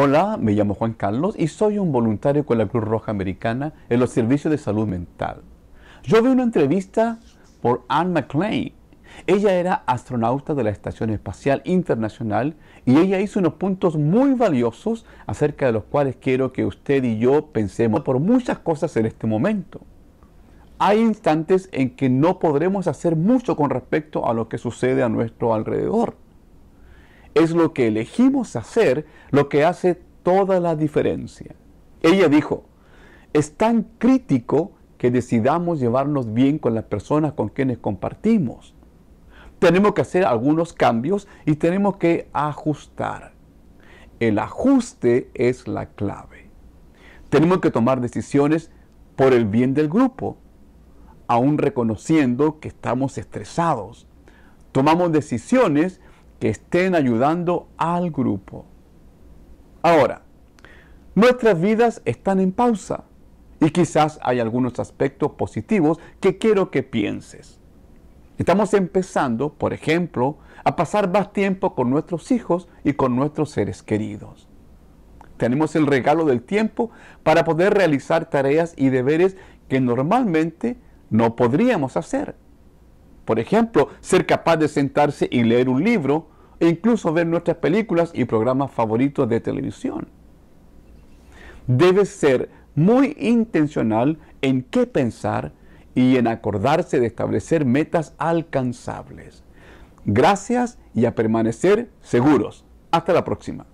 Hola, me llamo Juan Carlos y soy un voluntario con la Cruz Roja Americana en los servicios de salud mental. Yo vi una entrevista por Anne McLean. Ella era astronauta de la Estación Espacial Internacional y ella hizo unos puntos muy valiosos acerca de los cuales quiero que usted y yo pensemos por muchas cosas en este momento. Hay instantes en que no podremos hacer mucho con respecto a lo que sucede a nuestro alrededor es lo que elegimos hacer lo que hace toda la diferencia. Ella dijo, es tan crítico que decidamos llevarnos bien con las personas con quienes compartimos. Tenemos que hacer algunos cambios y tenemos que ajustar. El ajuste es la clave. Tenemos que tomar decisiones por el bien del grupo, aún reconociendo que estamos estresados. Tomamos decisiones que estén ayudando al grupo. Ahora, nuestras vidas están en pausa y quizás hay algunos aspectos positivos que quiero que pienses. Estamos empezando, por ejemplo, a pasar más tiempo con nuestros hijos y con nuestros seres queridos. Tenemos el regalo del tiempo para poder realizar tareas y deberes que normalmente no podríamos hacer. Por ejemplo, ser capaz de sentarse y leer un libro e incluso ver nuestras películas y programas favoritos de televisión. Debe ser muy intencional en qué pensar y en acordarse de establecer metas alcanzables. Gracias y a permanecer seguros. Hasta la próxima.